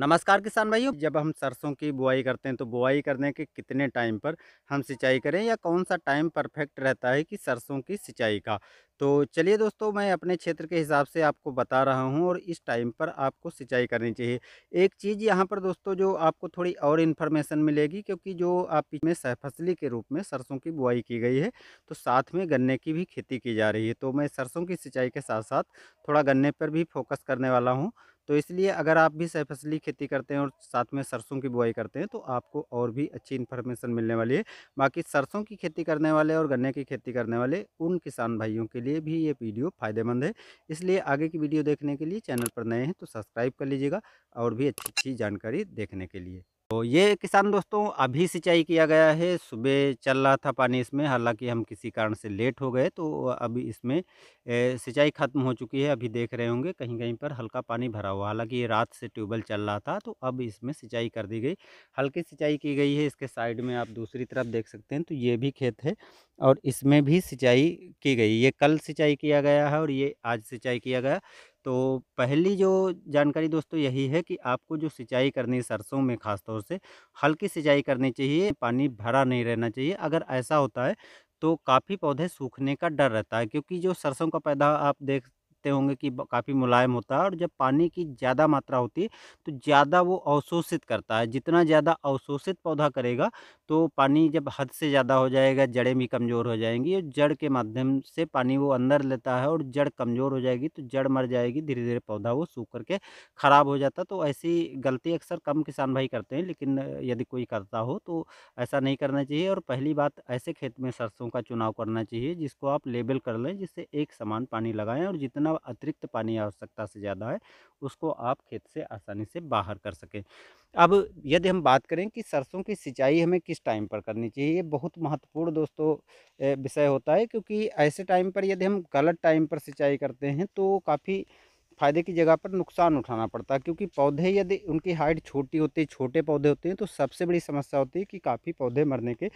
नमस्कार किसान भाइयों जब हम सरसों की बुआई करते हैं तो बुआई करने के कितने टाइम पर हम सिंचाई करें या कौन सा टाइम परफेक्ट रहता है कि सरसों की सिंचाई का तो चलिए दोस्तों मैं अपने क्षेत्र के हिसाब से आपको बता रहा हूं और इस टाइम पर आपको सिंचाई करनी चाहिए एक चीज़ यहाँ पर दोस्तों जो आपको थोड़ी और इन्फॉर्मेशन मिलेगी क्योंकि जो आप में सहफसली के रूप में सरसों की बुआई की गई है तो साथ में गन्ने की भी खेती की जा रही है तो मैं सरसों की सिंचाई के साथ साथ थोड़ा गन्ने पर भी फोकस करने वाला हूँ तो इसलिए अगर आप भी सफसली खेती करते हैं और साथ में सरसों की बुआई करते हैं तो आपको और भी अच्छी इन्फॉर्मेशन मिलने वाली है बाकी सरसों की खेती करने वाले और गन्ने की खेती करने वाले उन किसान भाइयों के लिए भी ये वीडियो फ़ायदेमंद है इसलिए आगे की वीडियो देखने के लिए चैनल पर नए हैं तो सब्सक्राइब कर लीजिएगा और भी अच्छी अच्छी जानकारी देखने के लिए तो ये किसान दोस्तों अभी सिंचाई किया गया है सुबह चल रहा था पानी इसमें हालांकि हम किसी कारण से लेट हो गए तो अभी इसमें सिंचाई खत्म हो चुकी है अभी देख रहे होंगे कहीं कहीं पर हल्का पानी भरा हुआ हालांकि ये रात से ट्यूबवेल चल रहा था तो अब इसमें सिंचाई कर दी गई हल्की सिंचाई की गई है इसके साइड में आप दूसरी तरफ देख सकते हैं तो ये भी खेत है और इसमें भी सिंचाई की गई ये कल सिंचाई किया गया है और ये आज सिंचाई किया गया तो पहली जो जानकारी दोस्तों यही है कि आपको जो सिंचाई करनी सरसों में ख़ासतौर से हल्की सिंचाई करनी चाहिए पानी भरा नहीं रहना चाहिए अगर ऐसा होता है तो काफ़ी पौधे सूखने का डर रहता है क्योंकि जो सरसों का पैदा आप देख देखते होंगे कि काफ़ी मुलायम होता है और जब पानी की ज़्यादा मात्रा होती है तो ज़्यादा वो अवशोषित करता है जितना ज़्यादा अवशोषित पौधा करेगा तो पानी जब हद से ज़्यादा हो जाएगा जड़ें भी कमज़ोर हो जाएंगी और जड़ के माध्यम से पानी वो अंदर लेता है और जड़ कमज़ोर हो जाएगी तो जड़ मर जाएगी धीरे धीरे पौधा वो सूख करके ख़राब हो जाता तो ऐसी गलती अक्सर कम किसान भाई करते हैं लेकिन यदि कोई करता हो तो ऐसा नहीं करना चाहिए और पहली बात ऐसे खेत में सरसों का चुनाव करना चाहिए जिसको आप लेबल कर लें जिससे एक समान पानी लगाएं और जितना जितना अतिरिक्त पानी आवश्यकता से ज़्यादा है उसको आप खेत से आसानी से बाहर कर सकें अब यदि हम बात करें कि सरसों की सिंचाई हमें किस टाइम पर करनी चाहिए ये बहुत महत्वपूर्ण दोस्तों विषय होता है क्योंकि ऐसे टाइम पर यदि हम गलत टाइम पर सिंचाई करते हैं तो काफ़ी फ़ायदे की जगह पर नुकसान उठाना पड़ता है क्योंकि पौधे यदि उनकी हाइट छोटी होती है छोटे पौधे होते हैं तो सबसे बड़ी समस्या होती है कि काफ़ी पौधे मरने के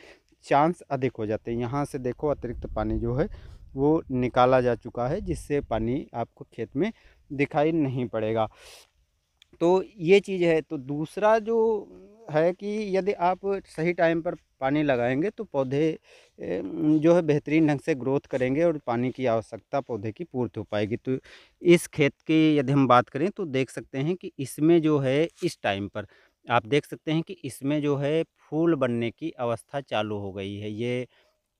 चांस अधिक हो जाते हैं यहाँ से देखो अतिरिक्त पानी जो है वो निकाला जा चुका है जिससे पानी आपको खेत में दिखाई नहीं पड़ेगा तो ये चीज़ है तो दूसरा जो है कि यदि आप सही टाइम पर पानी लगाएंगे तो पौधे जो है बेहतरीन ढंग से ग्रोथ करेंगे और पानी की आवश्यकता पौधे की पूर्ति हो पाएगी तो इस खेत की यदि हम बात करें तो देख सकते हैं कि इसमें जो है इस टाइम पर आप देख सकते हैं कि इसमें जो है फूल बनने की अवस्था चालू हो गई है ये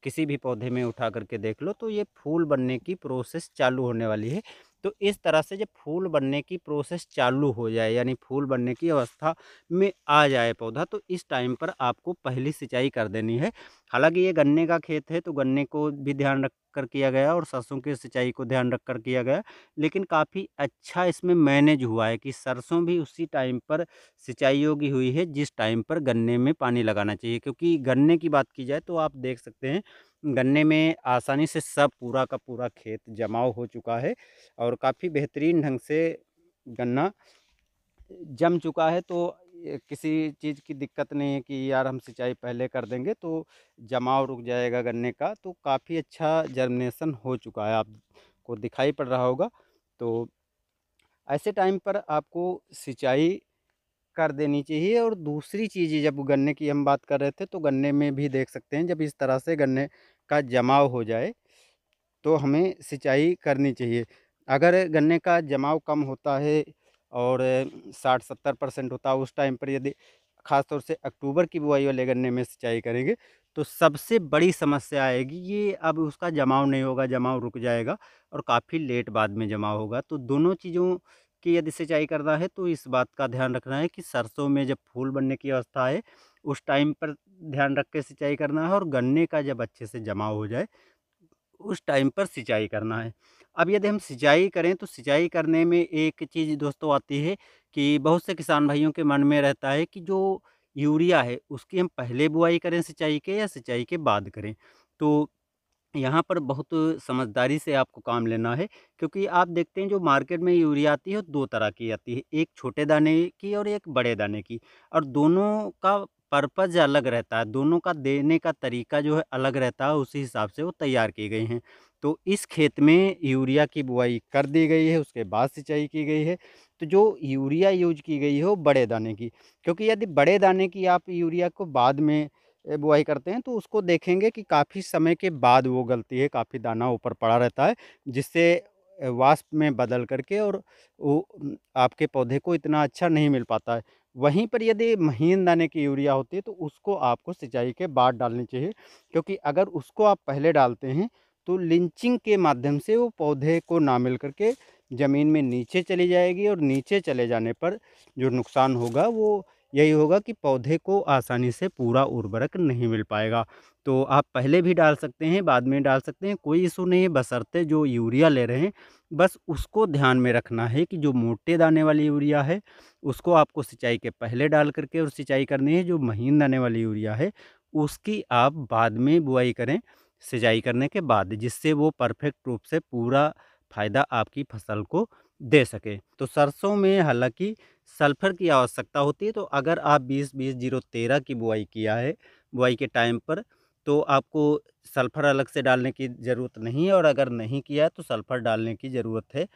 किसी भी पौधे में उठा करके देख लो तो ये फूल बनने की प्रोसेस चालू होने वाली है तो इस तरह से जब फूल बनने की प्रोसेस चालू हो जाए यानी फूल बनने की अवस्था में आ जाए पौधा तो इस टाइम पर आपको पहली सिंचाई कर देनी है हालांकि ये गन्ने का खेत है तो गन्ने को भी ध्यान रख कर किया गया और सरसों की सिंचाई को ध्यान रख कर किया गया लेकिन काफ़ी अच्छा इसमें मैनेज हुआ है कि सरसों भी उसी टाइम पर सिंचाई योगी हुई है जिस टाइम पर गन्ने में पानी लगाना चाहिए क्योंकि गन्ने की बात की जाए तो आप देख सकते हैं गन्ने में आसानी से सब पूरा का पूरा खेत जमाव हो चुका है और काफ़ी बेहतरीन ढंग से गन्ना जम चुका है तो किसी चीज़ की दिक्कत नहीं है कि यार हम सिंचाई पहले कर देंगे तो जमाव रुक जाएगा गन्ने का तो काफ़ी अच्छा जर्मिनेशन हो चुका है आपको दिखाई पड़ रहा होगा तो ऐसे टाइम पर आपको सिंचाई कर देनी चाहिए और दूसरी चीज़ जब गन्ने की हम बात कर रहे थे तो गन्ने में भी देख सकते हैं जब इस तरह से गन्ने का जमाव हो जाए तो हमें सिंचाई करनी चाहिए अगर गन्ने का जमाव कम होता है और साठ सत्तर परसेंट होता है उस टाइम पर यदि ख़ासतौर से अक्टूबर की बुआई वाले गन्ने में सिंचाई करेंगे तो सबसे बड़ी समस्या आएगी ये अब उसका जमाव नहीं होगा जमाव रुक जाएगा और काफ़ी लेट बाद में जमाव होगा तो दोनों चीज़ों कि यदि सिंचाई करना है तो इस बात का ध्यान रखना है कि सरसों में जब फूल बनने की अवस्था है उस टाइम पर ध्यान रख के सिंचाई करना है और गन्ने का जब अच्छे से जमा हो जाए उस टाइम पर सिंचाई करना है अब यदि हम सिंचाई करें तो सिंचाई करने में एक चीज़ दोस्तों आती है कि बहुत से किसान भाइयों के मन में रहता है कि जो यूरिया है उसकी हम पहले बुआई करें सिंचाई के या सिंचाई के बाद करें तो यहाँ पर बहुत समझदारी से आपको काम लेना है क्योंकि आप देखते हैं जो मार्केट में यूरिया आती है दो तरह की आती है एक छोटे दाने की और एक बड़े दाने की और दोनों का पर्पज़ अलग रहता है दोनों का देने का तरीका जो है अलग रहता है उसी हिसाब से वो तैयार की गई हैं तो इस खेत में यूरिया की बुआई कर दी गई है उसके बाद सिंचाई की गई है तो जो यूरिया यूज की गई है वो बड़े दाने की क्योंकि यदि बड़े दाने की आप यूरिया को बाद में बुआई करते हैं तो उसको देखेंगे कि काफ़ी समय के बाद वो गलती है काफ़ी दाना ऊपर पड़ा रहता है जिससे वास्प में बदल करके और वो आपके पौधे को इतना अच्छा नहीं मिल पाता है वहीं पर यदि महीन दाने की यूरिया होती है तो उसको आपको सिंचाई के बाद डालनी चाहिए क्योंकि अगर उसको आप पहले डालते हैं तो लिंचिंग के माध्यम से वो पौधे को ना मिल करके ज़मीन में नीचे चली जाएगी और नीचे चले जाने पर जो नुकसान होगा वो यही होगा कि पौधे को आसानी से पूरा उर्वरक नहीं मिल पाएगा तो आप पहले भी डाल सकते हैं बाद में डाल सकते हैं कोई इशू नहीं है बसरते जो यूरिया ले रहे हैं बस उसको ध्यान में रखना है कि जो मोटे दाने वाली यूरिया है उसको आपको सिंचाई के पहले डाल करके और सिंचाई करनी है जो महीन दाने वाली यूरिया है उसकी आप बाद में बुआई करें सिंचाई करने के बाद जिससे वो परफेक्ट रूप से पूरा फ़ायदा आपकी फसल को दे सके तो सरसों में हालांकि सल्फ़र की आवश्यकता होती है तो अगर आप बीस बीस जीरो तेरह की बुआई किया है बुआई के टाइम पर तो आपको सल्फ़र अलग से डालने की ज़रूरत नहीं है और अगर नहीं किया तो सल्फ़र डालने की ज़रूरत है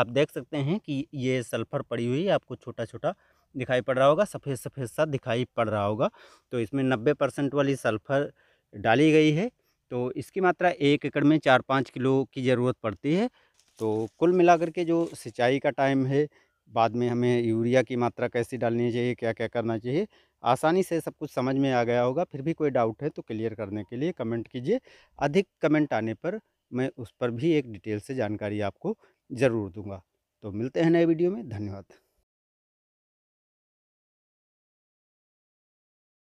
आप देख सकते हैं कि ये सल्फ़र पड़ी हुई आपको छोटा छोटा दिखाई पड़ रहा होगा सफ़ेद सफ़ेद सा दिखाई पड़ रहा होगा तो इसमें नब्बे परसेंट वाली सल्फ़र डाली गई है तो इसकी मात्रा एक एकड़ में चार पाँच किलो की ज़रूरत पड़ती है तो कुल मिलाकर के जो सिंचाई का टाइम है बाद में हमें यूरिया की मात्रा कैसी डालनी चाहिए क्या क्या करना चाहिए आसानी से सब कुछ समझ में आ गया होगा फिर भी कोई डाउट है तो क्लियर करने के लिए कमेंट कीजिए अधिक कमेंट आने पर मैं उस पर भी एक डिटेल से जानकारी आपको ज़रूर दूंगा तो मिलते हैं नए वीडियो में धन्यवाद